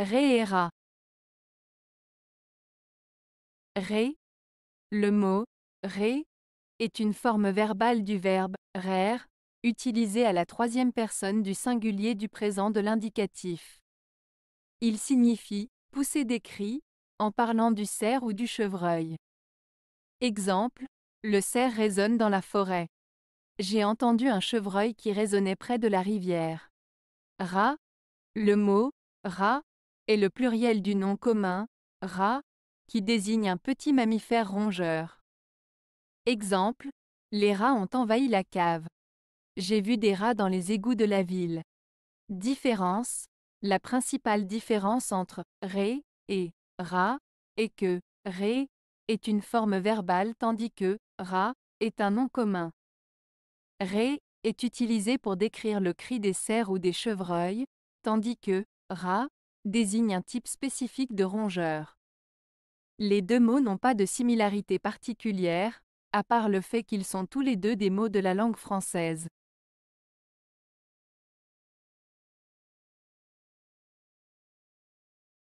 Ra Ré. Le mot ré est une forme verbale du verbe rère, utilisé à la troisième personne du singulier du présent de l'indicatif. Il signifie pousser des cris en parlant du cerf ou du chevreuil. Exemple, le cerf résonne dans la forêt. J'ai entendu un chevreuil qui résonnait près de la rivière. Ra, le mot ra est le pluriel du nom commun, rat, qui désigne un petit mammifère rongeur. Exemple, les rats ont envahi la cave. J'ai vu des rats dans les égouts de la ville. Différence, la principale différence entre ré et rat est que ré est une forme verbale tandis que rat est un nom commun. Ré est utilisé pour décrire le cri des cerfs ou des chevreuils, tandis que ra désigne un type spécifique de rongeur. Les deux mots n'ont pas de similarité particulière, à part le fait qu'ils sont tous les deux des mots de la langue française.